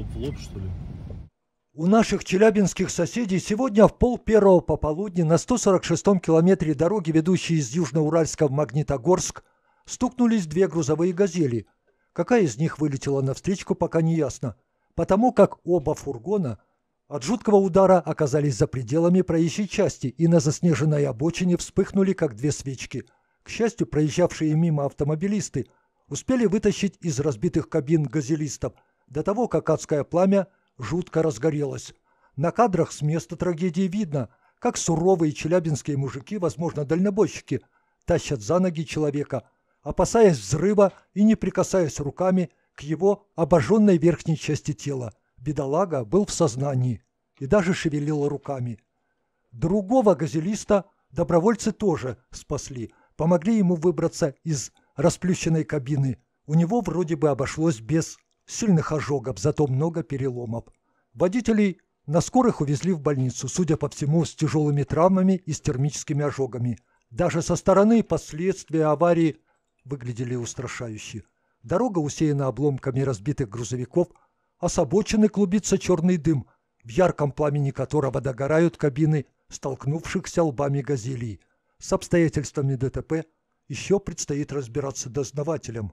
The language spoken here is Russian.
в лоб, что ли? У наших челябинских соседей сегодня в пол первого пополудни на 146-м километре дороги, ведущей из Южноуральска в Магнитогорск, стукнулись две грузовые «Газели». Какая из них вылетела навстречку, пока не ясно, потому как оба фургона от жуткого удара оказались за пределами проезжей части и на заснеженной обочине вспыхнули, как две свечки. К счастью, проезжавшие мимо автомобилисты успели вытащить из разбитых кабин газелистов – до того, как адское пламя жутко разгорелось. На кадрах с места трагедии видно, как суровые челябинские мужики, возможно, дальнобойщики, тащат за ноги человека, опасаясь взрыва и не прикасаясь руками к его обожженной верхней части тела. Бедолага был в сознании и даже шевелил руками. Другого газелиста добровольцы тоже спасли, помогли ему выбраться из расплющенной кабины. У него вроде бы обошлось без сильных ожогов, зато много переломов. Водителей на скорых увезли в больницу, судя по всему, с тяжелыми травмами и с термическими ожогами. Даже со стороны последствия аварии выглядели устрашающе. Дорога усеяна обломками разбитых грузовиков, а с обочины клубится черный дым, в ярком пламени которого догорают кабины столкнувшихся лбами газелей. С обстоятельствами ДТП еще предстоит разбираться дознавателям.